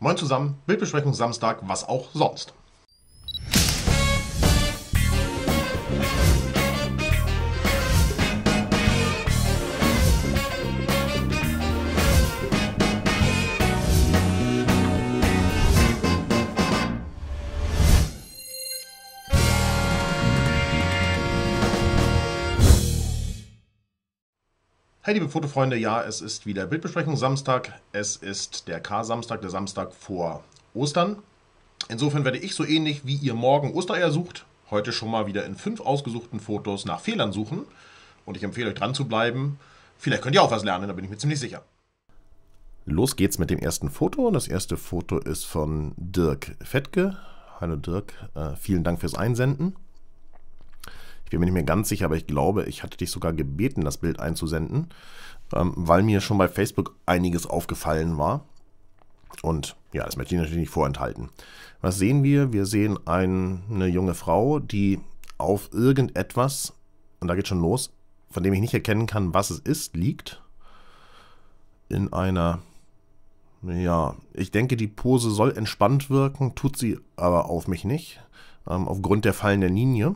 Moin zusammen, Bildbesprechung Samstag, was auch sonst. Hey liebe Fotofreunde, ja, es ist wieder Bildbesprechung Samstag. Es ist der K-Samstag, der Samstag vor Ostern. Insofern werde ich so ähnlich wie ihr morgen Ostereier sucht, heute schon mal wieder in fünf ausgesuchten Fotos nach Fehlern suchen. Und ich empfehle euch dran zu bleiben. Vielleicht könnt ihr auch was lernen, da bin ich mir ziemlich sicher. Los geht's mit dem ersten Foto. Und Das erste Foto ist von Dirk Fettke. Hallo Dirk, äh, vielen Dank fürs Einsenden. Ich bin mir nicht mehr ganz sicher, aber ich glaube, ich hatte dich sogar gebeten, das Bild einzusenden, ähm, weil mir schon bei Facebook einiges aufgefallen war. Und ja, das möchte ich natürlich nicht vorenthalten. Was sehen wir? Wir sehen ein, eine junge Frau, die auf irgendetwas, und da geht schon los, von dem ich nicht erkennen kann, was es ist, liegt. In einer, ja, ich denke, die Pose soll entspannt wirken, tut sie aber auf mich nicht, ähm, aufgrund der fallenden Linie.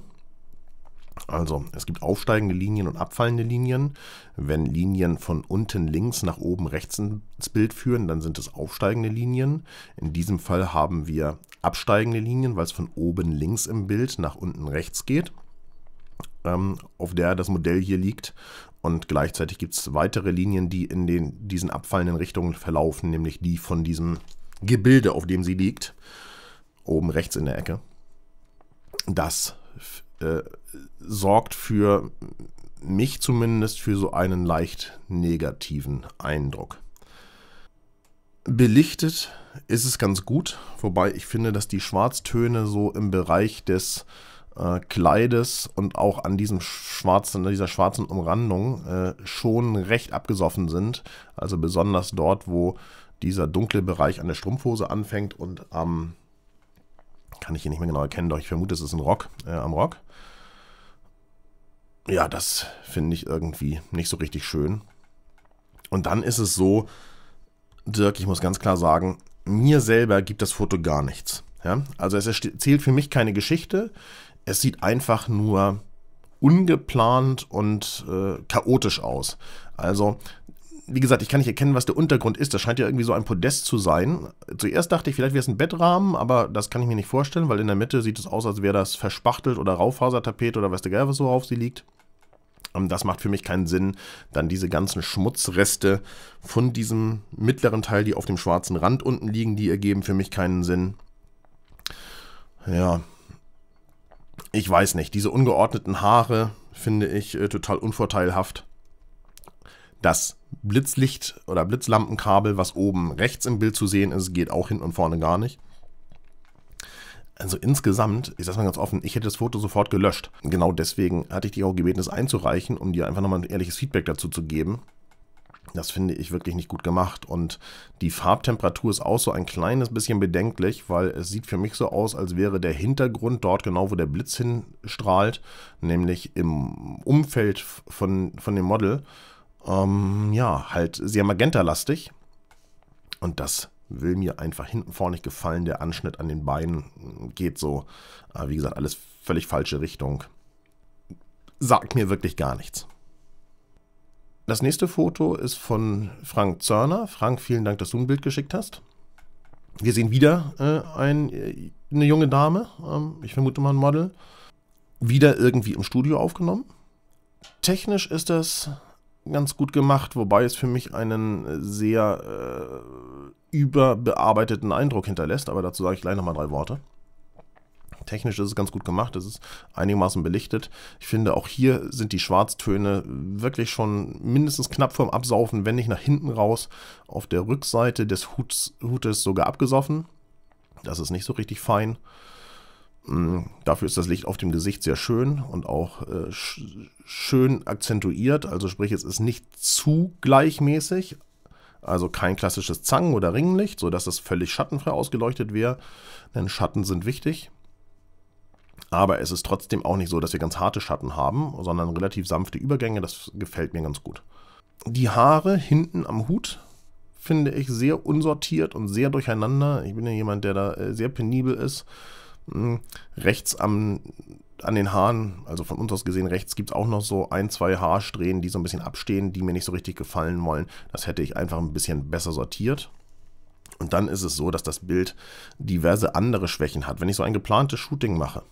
Also es gibt aufsteigende Linien und abfallende Linien. Wenn Linien von unten links nach oben rechts ins Bild führen, dann sind es aufsteigende Linien. In diesem Fall haben wir absteigende Linien, weil es von oben links im Bild nach unten rechts geht, ähm, auf der das Modell hier liegt. Und gleichzeitig gibt es weitere Linien, die in den, diesen abfallenden Richtungen verlaufen, nämlich die von diesem Gebilde, auf dem sie liegt, oben rechts in der Ecke. Das äh, sorgt für mich zumindest für so einen leicht negativen Eindruck. Belichtet ist es ganz gut, wobei ich finde, dass die Schwarztöne so im Bereich des äh, Kleides und auch an diesem schwarzen, dieser schwarzen Umrandung äh, schon recht abgesoffen sind. Also besonders dort, wo dieser dunkle Bereich an der Strumpfhose anfängt und am ähm, kann ich hier nicht mehr genau erkennen, doch ich vermute, es ist ein Rock äh, am Rock. Ja, das finde ich irgendwie nicht so richtig schön. Und dann ist es so, Dirk, ich muss ganz klar sagen, mir selber gibt das Foto gar nichts. Ja? Also es erzählt für mich keine Geschichte. Es sieht einfach nur ungeplant und äh, chaotisch aus. Also wie gesagt, ich kann nicht erkennen, was der Untergrund ist. Das scheint ja irgendwie so ein Podest zu sein. Zuerst dachte ich, vielleicht wäre es ein Bettrahmen, aber das kann ich mir nicht vorstellen, weil in der Mitte sieht es aus, als wäre das verspachtelt oder Raufasertapet oder weißt du geil, was so auf sie liegt. Ähm, das macht für mich keinen Sinn, dann diese ganzen Schmutzreste von diesem mittleren Teil, die auf dem schwarzen Rand unten liegen, die ergeben für mich keinen Sinn. Ja, ich weiß nicht. Diese ungeordneten Haare finde ich äh, total unvorteilhaft. Das Blitzlicht oder Blitzlampenkabel, was oben rechts im Bild zu sehen ist, geht auch hinten und vorne gar nicht. Also insgesamt, ich sag's mal ganz offen, ich hätte das Foto sofort gelöscht. Genau deswegen hatte ich dich auch gebeten, es einzureichen, um dir einfach nochmal ein ehrliches Feedback dazu zu geben. Das finde ich wirklich nicht gut gemacht. Und die Farbtemperatur ist auch so ein kleines bisschen bedenklich, weil es sieht für mich so aus, als wäre der Hintergrund dort genau, wo der Blitz hinstrahlt, nämlich im Umfeld von, von dem Model, ähm, ja, halt sehr magentalastig. Und das will mir einfach hinten vorne nicht gefallen. Der Anschnitt an den Beinen geht so, äh, wie gesagt, alles völlig falsche Richtung. Sagt mir wirklich gar nichts. Das nächste Foto ist von Frank Zörner. Frank, vielen Dank, dass du ein Bild geschickt hast. Wir sehen wieder äh, ein, äh, eine junge Dame, ähm, ich vermute mal ein Model, wieder irgendwie im Studio aufgenommen. Technisch ist das ganz gut gemacht, wobei es für mich einen äh, sehr äh, überbearbeiteten Eindruck hinterlässt, aber dazu sage ich gleich nochmal drei Worte. Technisch ist es ganz gut gemacht, es ist einigermaßen belichtet. Ich finde, auch hier sind die Schwarztöne wirklich schon mindestens knapp vorm Absaufen, wenn nicht nach hinten raus, auf der Rückseite des Huts, Hutes sogar abgesoffen. Das ist nicht so richtig fein. Mm, dafür ist das Licht auf dem Gesicht sehr schön und auch äh, sch schön akzentuiert. Also sprich, es ist nicht zu gleichmäßig. Also kein klassisches Zangen- oder Ringlicht, sodass es völlig schattenfrei ausgeleuchtet wäre. Denn Schatten sind wichtig. Aber es ist trotzdem auch nicht so, dass wir ganz harte Schatten haben, sondern relativ sanfte Übergänge. Das gefällt mir ganz gut. Die Haare hinten am Hut finde ich sehr unsortiert und sehr durcheinander. Ich bin ja jemand, der da äh, sehr penibel ist rechts am, an den Haaren, also von uns aus gesehen rechts, gibt es auch noch so ein, zwei Haarsträhnen, die so ein bisschen abstehen, die mir nicht so richtig gefallen wollen. Das hätte ich einfach ein bisschen besser sortiert. Und dann ist es so, dass das Bild diverse andere Schwächen hat. Wenn ich so ein geplantes Shooting mache,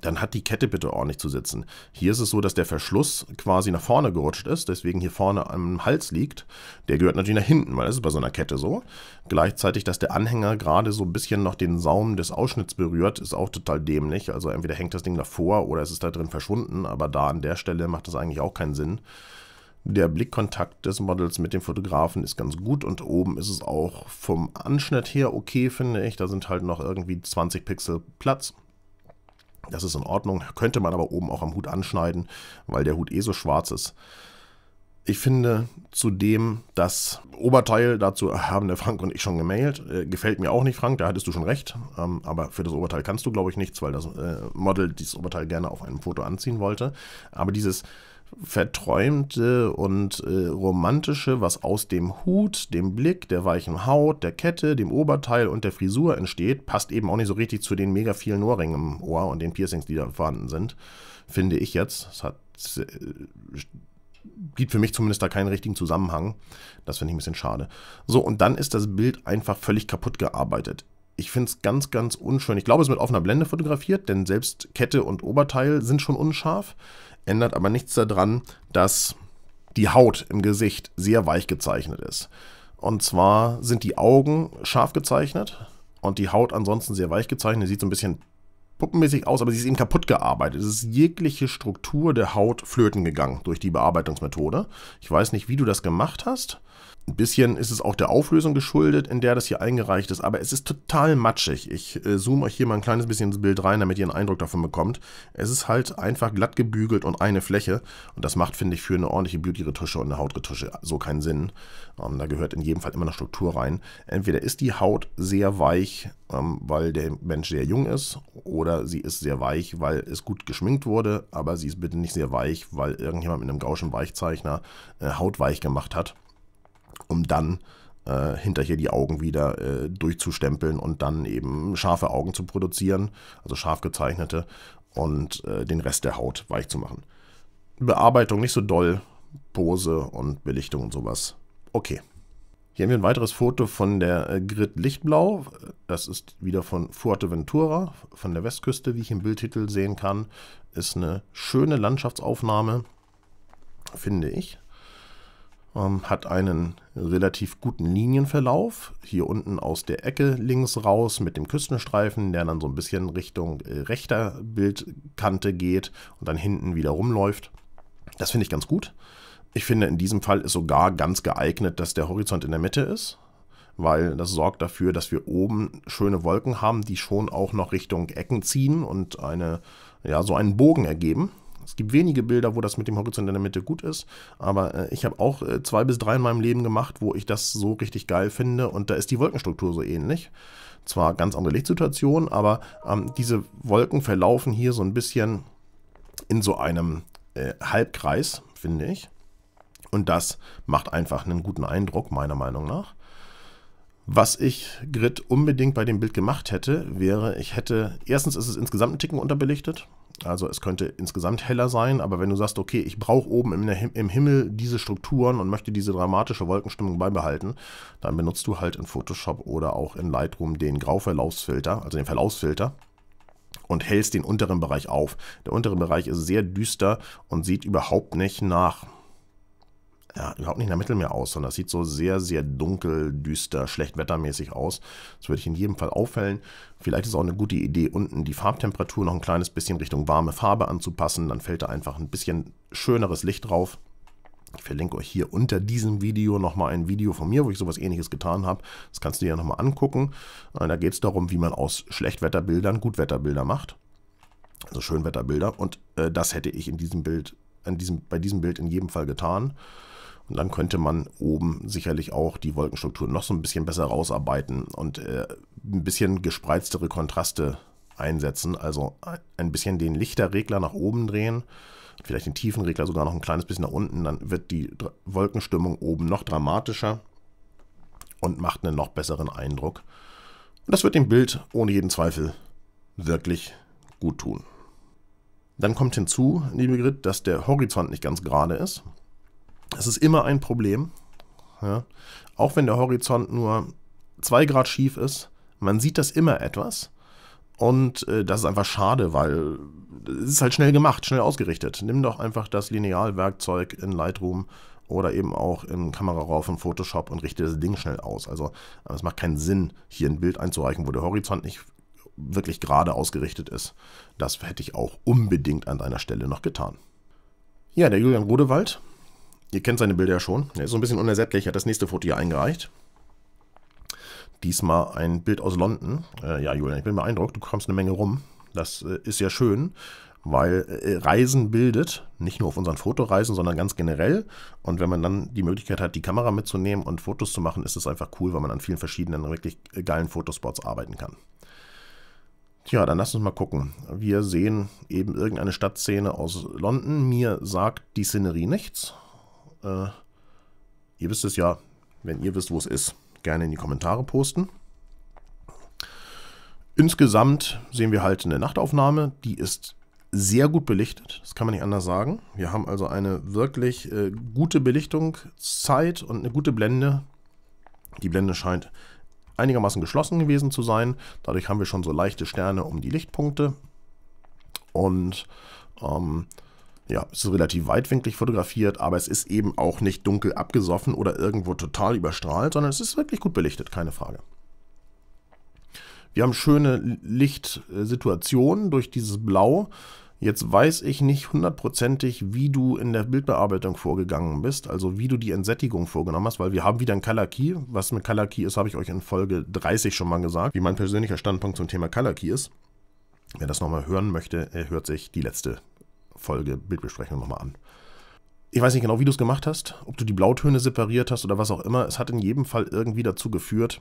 dann hat die Kette bitte ordentlich zu sitzen. Hier ist es so, dass der Verschluss quasi nach vorne gerutscht ist, deswegen hier vorne am Hals liegt. Der gehört natürlich nach hinten, weil das ist bei so einer Kette so. Gleichzeitig, dass der Anhänger gerade so ein bisschen noch den Saum des Ausschnitts berührt, ist auch total dämlich. Also entweder hängt das Ding davor oder es ist da drin verschwunden, aber da an der Stelle macht das eigentlich auch keinen Sinn. Der Blickkontakt des Models mit dem Fotografen ist ganz gut und oben ist es auch vom Anschnitt her okay, finde ich. Da sind halt noch irgendwie 20 Pixel Platz. Das ist in Ordnung, könnte man aber oben auch am Hut anschneiden, weil der Hut eh so schwarz ist. Ich finde zudem das Oberteil, dazu haben der Frank und ich schon gemailt, äh, gefällt mir auch nicht, Frank, da hattest du schon recht. Ähm, aber für das Oberteil kannst du, glaube ich, nichts, weil das äh, Model dieses Oberteil gerne auf einem Foto anziehen wollte. Aber dieses verträumte und äh, romantische, was aus dem Hut, dem Blick, der weichen Haut, der Kette, dem Oberteil und der Frisur entsteht, passt eben auch nicht so richtig zu den mega vielen Ohrringen im Ohr und den Piercings, die da vorhanden sind, finde ich jetzt. Es hat, äh, gibt für mich zumindest da keinen richtigen Zusammenhang. Das finde ich ein bisschen schade. So, und dann ist das Bild einfach völlig kaputt gearbeitet. Ich finde es ganz, ganz unschön. Ich glaube, es ist mit offener Blende fotografiert, denn selbst Kette und Oberteil sind schon unscharf. Ändert aber nichts daran, dass die Haut im Gesicht sehr weich gezeichnet ist. Und zwar sind die Augen scharf gezeichnet und die Haut ansonsten sehr weich gezeichnet. Sieht so ein bisschen puppenmäßig aus, aber sie ist eben kaputt gearbeitet. Es ist jegliche Struktur der Haut flöten gegangen durch die Bearbeitungsmethode. Ich weiß nicht, wie du das gemacht hast. Ein bisschen ist es auch der Auflösung geschuldet, in der das hier eingereicht ist, aber es ist total matschig. Ich äh, zoome euch hier mal ein kleines bisschen ins Bild rein, damit ihr einen Eindruck davon bekommt. Es ist halt einfach glatt gebügelt und eine Fläche und das macht, finde ich, für eine ordentliche Beauty-Retusche und eine Hautretusche so keinen Sinn. Ähm, da gehört in jedem Fall immer eine Struktur rein. Entweder ist die Haut sehr weich, ähm, weil der Mensch sehr jung ist, oder sie ist sehr weich, weil es gut geschminkt wurde, aber sie ist bitte nicht sehr weich, weil irgendjemand mit einem gauschen Weichzeichner äh, Haut weich gemacht hat um dann äh, hinterher die Augen wieder äh, durchzustempeln und dann eben scharfe Augen zu produzieren, also scharf gezeichnete, und äh, den Rest der Haut weich zu machen. Bearbeitung nicht so doll, Pose und Belichtung und sowas. Okay. Hier haben wir ein weiteres Foto von der äh, Grit Lichtblau. Das ist wieder von Fuerteventura, von der Westküste, wie ich im Bildtitel sehen kann. Ist eine schöne Landschaftsaufnahme, finde ich ähm, hat einen relativ guten Linienverlauf. Hier unten aus der Ecke links raus mit dem Küstenstreifen, der dann so ein bisschen Richtung äh, rechter Bildkante geht und dann hinten wieder rumläuft. Das finde ich ganz gut. Ich finde, in diesem Fall ist sogar ganz geeignet, dass der Horizont in der Mitte ist, weil das sorgt dafür, dass wir oben schöne Wolken haben, die schon auch noch Richtung Ecken ziehen und eine, ja, so einen Bogen ergeben. Es gibt wenige Bilder, wo das mit dem Horizont in der Mitte gut ist, aber äh, ich habe auch äh, zwei bis drei in meinem Leben gemacht, wo ich das so richtig geil finde und da ist die Wolkenstruktur so ähnlich. Zwar ganz andere Lichtsituation, aber ähm, diese Wolken verlaufen hier so ein bisschen in so einem äh, Halbkreis, finde ich. Und das macht einfach einen guten Eindruck, meiner Meinung nach. Was ich Grid unbedingt bei dem Bild gemacht hätte, wäre, ich hätte, erstens ist es insgesamt einen Ticken unterbelichtet. Also es könnte insgesamt heller sein, aber wenn du sagst, okay, ich brauche oben im, im Himmel diese Strukturen und möchte diese dramatische Wolkenstimmung beibehalten, dann benutzt du halt in Photoshop oder auch in Lightroom den Grauverlaufsfilter, also den Verlaufsfilter und hältst den unteren Bereich auf. Der untere Bereich ist sehr düster und sieht überhaupt nicht nach ja, überhaupt nicht nach Mittelmeer aus, sondern das sieht so sehr, sehr dunkel, düster, schlecht wettermäßig aus. Das würde ich in jedem Fall auffällen. Vielleicht ist auch eine gute Idee, unten die Farbtemperatur noch ein kleines bisschen Richtung warme Farbe anzupassen. Dann fällt da einfach ein bisschen schöneres Licht drauf. Ich verlinke euch hier unter diesem Video nochmal ein Video von mir, wo ich sowas ähnliches getan habe. Das kannst du dir ja nochmal angucken. Äh, da geht es darum, wie man aus Schlechtwetterbildern Gutwetterbilder macht. Also Schönwetterbilder. Und äh, das hätte ich in diesem Bild, in diesem, bei diesem Bild in jedem Fall getan. Und dann könnte man oben sicherlich auch die Wolkenstruktur noch so ein bisschen besser rausarbeiten und äh, ein bisschen gespreiztere Kontraste einsetzen. Also ein bisschen den Lichterregler nach oben drehen, vielleicht den Tiefenregler sogar noch ein kleines bisschen nach unten. Dann wird die Dr Wolkenstimmung oben noch dramatischer und macht einen noch besseren Eindruck. Und das wird dem Bild ohne jeden Zweifel wirklich gut tun. Dann kommt hinzu, liebe Grit, dass der Horizont nicht ganz gerade ist. Es ist immer ein Problem. Ja? Auch wenn der Horizont nur 2 Grad schief ist, man sieht das immer etwas. Und äh, das ist einfach schade, weil es ist halt schnell gemacht, schnell ausgerichtet. Nimm doch einfach das Linealwerkzeug in Lightroom oder eben auch im Kamerarauf in Photoshop und richte das Ding schnell aus. Also es macht keinen Sinn, hier ein Bild einzureichen, wo der Horizont nicht wirklich gerade ausgerichtet ist. Das hätte ich auch unbedingt an deiner Stelle noch getan. Ja, der Julian Rodewald Ihr kennt seine Bilder ja schon. Er ist so ein bisschen unersättlich, Er hat das nächste Foto hier eingereicht. Diesmal ein Bild aus London. Äh, ja, Julian, ich bin beeindruckt, du kommst eine Menge rum. Das äh, ist ja schön, weil äh, Reisen bildet, nicht nur auf unseren Fotoreisen, sondern ganz generell. Und wenn man dann die Möglichkeit hat, die Kamera mitzunehmen und Fotos zu machen, ist es einfach cool, weil man an vielen verschiedenen wirklich äh, geilen Fotospots arbeiten kann. Tja, dann lass uns mal gucken. Wir sehen eben irgendeine Stadtszene aus London. Mir sagt die Szenerie nichts. Äh, ihr wisst es ja, wenn ihr wisst, wo es ist, gerne in die Kommentare posten. Insgesamt sehen wir halt eine Nachtaufnahme, die ist sehr gut belichtet, das kann man nicht anders sagen. Wir haben also eine wirklich äh, gute Belichtungszeit und eine gute Blende. Die Blende scheint einigermaßen geschlossen gewesen zu sein. Dadurch haben wir schon so leichte Sterne um die Lichtpunkte. Und ähm, ja, es ist relativ weitwinklig fotografiert, aber es ist eben auch nicht dunkel abgesoffen oder irgendwo total überstrahlt, sondern es ist wirklich gut belichtet, keine Frage. Wir haben schöne Lichtsituationen durch dieses Blau. Jetzt weiß ich nicht hundertprozentig, wie du in der Bildbearbeitung vorgegangen bist, also wie du die Entsättigung vorgenommen hast, weil wir haben wieder ein Color Key. Was mit Color Key ist, habe ich euch in Folge 30 schon mal gesagt, wie mein persönlicher Standpunkt zum Thema Color Key ist. Wer das nochmal hören möchte, hört sich die letzte Folge Bildbesprechung nochmal an. Ich weiß nicht genau, wie du es gemacht hast, ob du die Blautöne separiert hast oder was auch immer. Es hat in jedem Fall irgendwie dazu geführt,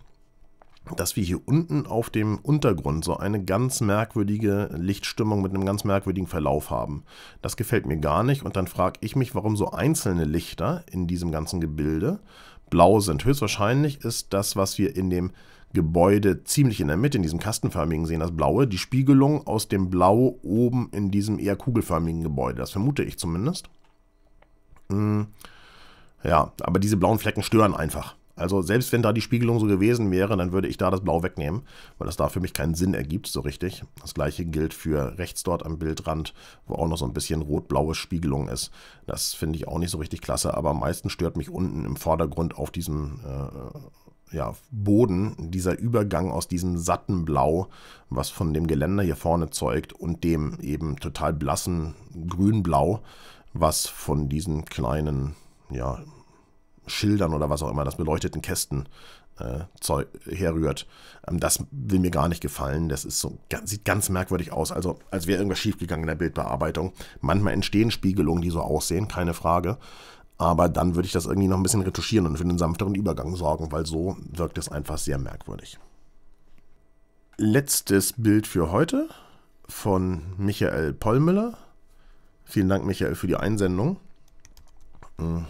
dass wir hier unten auf dem Untergrund so eine ganz merkwürdige Lichtstimmung mit einem ganz merkwürdigen Verlauf haben. Das gefällt mir gar nicht und dann frage ich mich, warum so einzelne Lichter in diesem ganzen Gebilde blau sind. Höchstwahrscheinlich ist das, was wir in dem Gebäude ziemlich in der Mitte, in diesem kastenförmigen sehen, das blaue, die Spiegelung aus dem Blau oben in diesem eher kugelförmigen Gebäude. Das vermute ich zumindest. Hm. Ja, aber diese blauen Flecken stören einfach. Also selbst wenn da die Spiegelung so gewesen wäre, dann würde ich da das Blau wegnehmen, weil das da für mich keinen Sinn ergibt, so richtig. Das gleiche gilt für rechts dort am Bildrand, wo auch noch so ein bisschen rot-blaue Spiegelung ist. Das finde ich auch nicht so richtig klasse, aber am meisten stört mich unten im Vordergrund auf diesem, äh, ja, Boden, dieser Übergang aus diesem satten Blau, was von dem Geländer hier vorne zeugt, und dem eben total blassen Grünblau, was von diesen kleinen ja, Schildern oder was auch immer, das beleuchteten Kästen äh, herrührt. Ähm, das will mir gar nicht gefallen. Das ist so, sieht ganz merkwürdig aus, also als wäre irgendwas schiefgegangen in der Bildbearbeitung. Manchmal entstehen Spiegelungen, die so aussehen, keine Frage. Aber dann würde ich das irgendwie noch ein bisschen retuschieren und für einen sanfteren Übergang sorgen, weil so wirkt es einfach sehr merkwürdig. Letztes Bild für heute von Michael Pollmüller. Vielen Dank, Michael, für die Einsendung. Hm,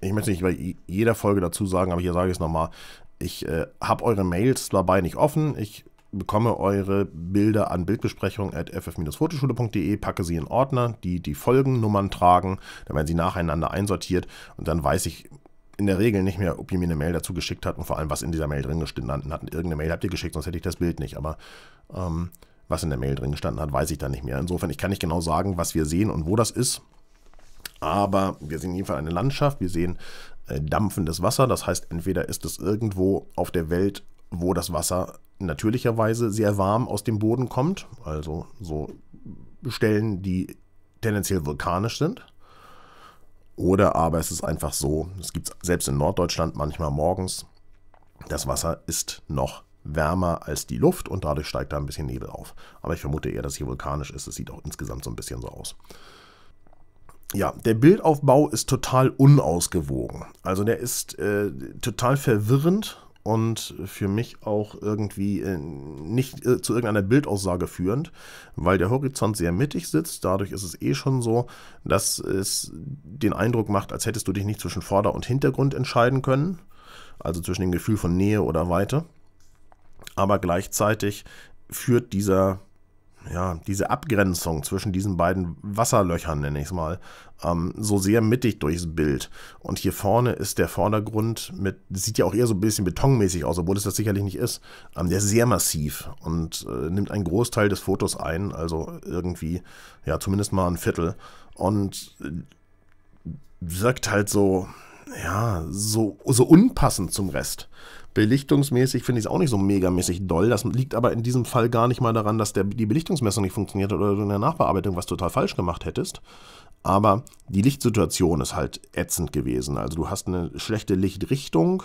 ich möchte nicht bei jeder Folge dazu sagen, aber hier sage ich es nochmal. Ich äh, habe eure Mails dabei nicht offen. Ich bekomme eure Bilder an bildbesprechungff fotoschulede packe sie in Ordner, die die Folgennummern tragen, dann werden sie nacheinander einsortiert und dann weiß ich in der Regel nicht mehr, ob ihr mir eine Mail dazu geschickt habt und vor allem, was in dieser Mail drin gestanden hat. Irgendeine Mail habt ihr geschickt, sonst hätte ich das Bild nicht, aber ähm, was in der Mail drin gestanden hat, weiß ich dann nicht mehr. Insofern, ich kann nicht genau sagen, was wir sehen und wo das ist, aber wir sehen jedenfalls eine Landschaft, wir sehen äh, dampfendes Wasser, das heißt, entweder ist es irgendwo auf der Welt, wo das Wasser natürlicherweise sehr warm aus dem Boden kommt, also so Stellen, die tendenziell vulkanisch sind. Oder aber es ist einfach so, es gibt selbst in Norddeutschland manchmal morgens, das Wasser ist noch wärmer als die Luft und dadurch steigt da ein bisschen Nebel auf. Aber ich vermute eher, dass hier vulkanisch ist. Es sieht auch insgesamt so ein bisschen so aus. Ja, der Bildaufbau ist total unausgewogen. Also der ist äh, total verwirrend und für mich auch irgendwie äh, nicht äh, zu irgendeiner Bildaussage führend, weil der Horizont sehr mittig sitzt. Dadurch ist es eh schon so, dass es den Eindruck macht, als hättest du dich nicht zwischen Vorder- und Hintergrund entscheiden können, also zwischen dem Gefühl von Nähe oder Weite. Aber gleichzeitig führt dieser ja, diese Abgrenzung zwischen diesen beiden Wasserlöchern, nenne ich es mal, ähm, so sehr mittig durchs Bild. Und hier vorne ist der Vordergrund mit, sieht ja auch eher so ein bisschen betonmäßig aus, obwohl es das sicherlich nicht ist. Ähm, der ist sehr massiv und äh, nimmt einen Großteil des Fotos ein, also irgendwie, ja, zumindest mal ein Viertel. Und äh, wirkt halt so, ja, so, so unpassend zum Rest. Belichtungsmäßig finde ich es auch nicht so megamäßig doll. Das liegt aber in diesem Fall gar nicht mal daran, dass der, die Belichtungsmessung nicht funktioniert hat oder du in der Nachbearbeitung was total falsch gemacht hättest. Aber die Lichtsituation ist halt ätzend gewesen. Also du hast eine schlechte Lichtrichtung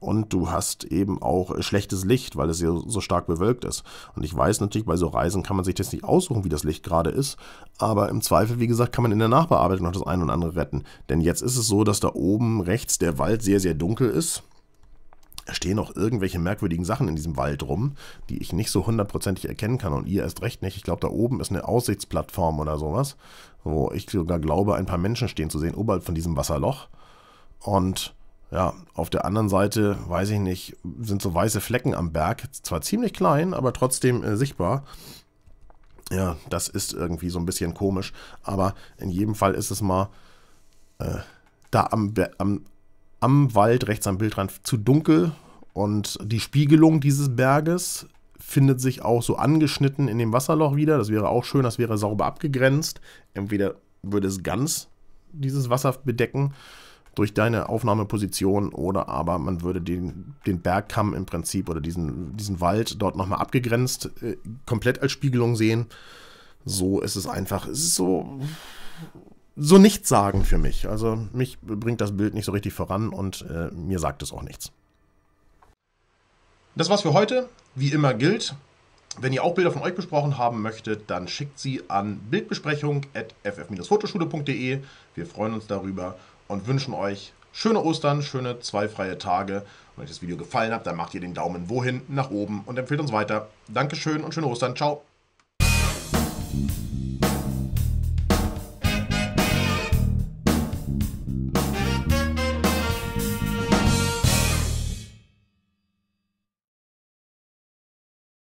und du hast eben auch äh, schlechtes Licht, weil es ja so stark bewölkt ist. Und ich weiß natürlich, bei so Reisen kann man sich das nicht aussuchen, wie das Licht gerade ist. Aber im Zweifel, wie gesagt, kann man in der Nachbearbeitung noch das eine und andere retten. Denn jetzt ist es so, dass da oben rechts der Wald sehr, sehr dunkel ist stehen auch irgendwelche merkwürdigen Sachen in diesem Wald rum, die ich nicht so hundertprozentig erkennen kann und ihr erst recht nicht. Ich glaube, da oben ist eine Aussichtsplattform oder sowas, wo ich sogar glaube, ein paar Menschen stehen zu sehen, oberhalb von diesem Wasserloch. Und ja, auf der anderen Seite, weiß ich nicht, sind so weiße Flecken am Berg. Zwar ziemlich klein, aber trotzdem äh, sichtbar. Ja, das ist irgendwie so ein bisschen komisch. Aber in jedem Fall ist es mal äh, da am, am, am Wald rechts am Bildrand zu dunkel und die Spiegelung dieses Berges findet sich auch so angeschnitten in dem Wasserloch wieder. Das wäre auch schön, das wäre sauber abgegrenzt. Entweder würde es ganz dieses Wasser bedecken durch deine Aufnahmeposition oder aber man würde den, den Bergkamm im Prinzip oder diesen, diesen Wald dort nochmal abgegrenzt äh, komplett als Spiegelung sehen. So ist es einfach. Es ist so so nichts sagen für mich. Also mich bringt das Bild nicht so richtig voran und äh, mir sagt es auch nichts. Das war's für heute. Wie immer gilt, wenn ihr auch Bilder von euch besprochen haben möchtet, dann schickt sie an bildbesprechung.ff-fotoschule.de. Wir freuen uns darüber und wünschen euch schöne Ostern, schöne zwei freie Tage. Wenn euch das Video gefallen hat, dann macht ihr den Daumen wohin, nach oben und empfehlt uns weiter. Dankeschön und schöne Ostern. Ciao.